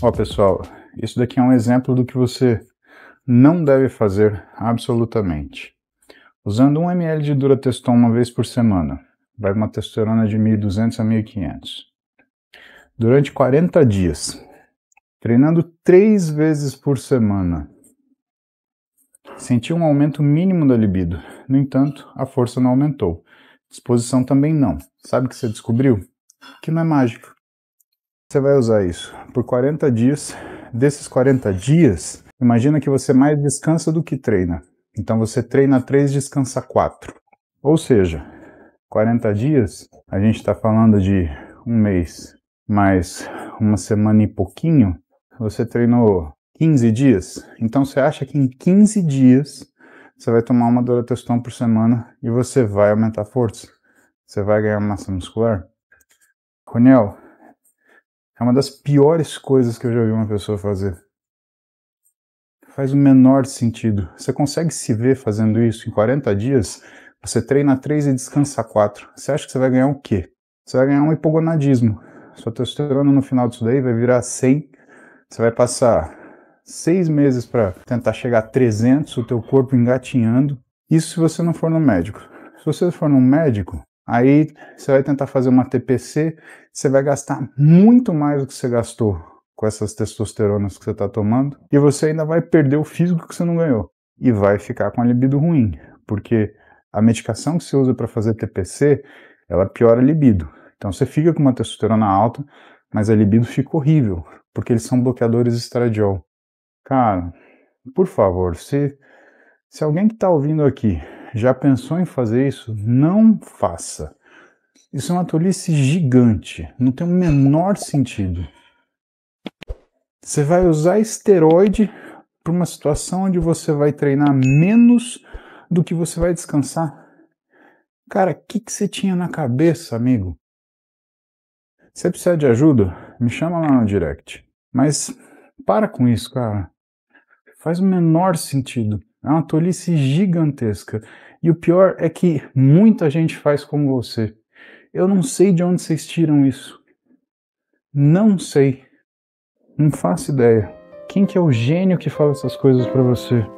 Ó, pessoal, isso daqui é um exemplo do que você não deve fazer absolutamente. Usando 1 ml de Durateston uma vez por semana, vai uma testosterona de 1.200 a 1.500. Durante 40 dias, treinando três vezes por semana, senti um aumento mínimo da libido. No entanto, a força não aumentou. Disposição também não. Sabe o que você descobriu? Que não é mágico você vai usar isso por 40 dias. Desses 40 dias, imagina que você mais descansa do que treina. Então você treina 3, descansa 4. Ou seja, 40 dias, a gente está falando de um mês mais uma semana e pouquinho, você treinou 15 dias. Então você acha que em 15 dias você vai tomar uma dorateston por semana e você vai aumentar a força. Você vai ganhar massa muscular. Roniel, é uma das piores coisas que eu já vi uma pessoa fazer. Faz o menor sentido. Você consegue se ver fazendo isso em 40 dias? Você treina 3 e descansa 4. Você acha que você vai ganhar o quê? Você vai ganhar um hipogonadismo. Sua testosterona no final disso daí vai virar 100. Você vai passar 6 meses para tentar chegar a 300, o teu corpo engatinhando. Isso se você não for no médico. Se você for no médico, Aí você vai tentar fazer uma TPC, você vai gastar muito mais do que você gastou com essas testosteronas que você está tomando, e você ainda vai perder o físico que você não ganhou. E vai ficar com a libido ruim, porque a medicação que você usa para fazer TPC, ela piora a libido. Então você fica com uma testosterona alta, mas a libido fica horrível, porque eles são bloqueadores estradiol. Cara, por favor, se, se alguém que está ouvindo aqui já pensou em fazer isso? Não faça. Isso é uma tolice gigante, não tem o menor sentido. Você vai usar esteroide para uma situação onde você vai treinar menos do que você vai descansar. Cara, o que, que você tinha na cabeça, amigo? Você precisa de ajuda? Me chama lá no direct. Mas para com isso, cara. Faz o menor sentido. É uma tolice gigantesca. E o pior é que muita gente faz como você. Eu não sei de onde vocês tiram isso. Não sei. Não faço ideia. Quem que é o gênio que fala essas coisas para você?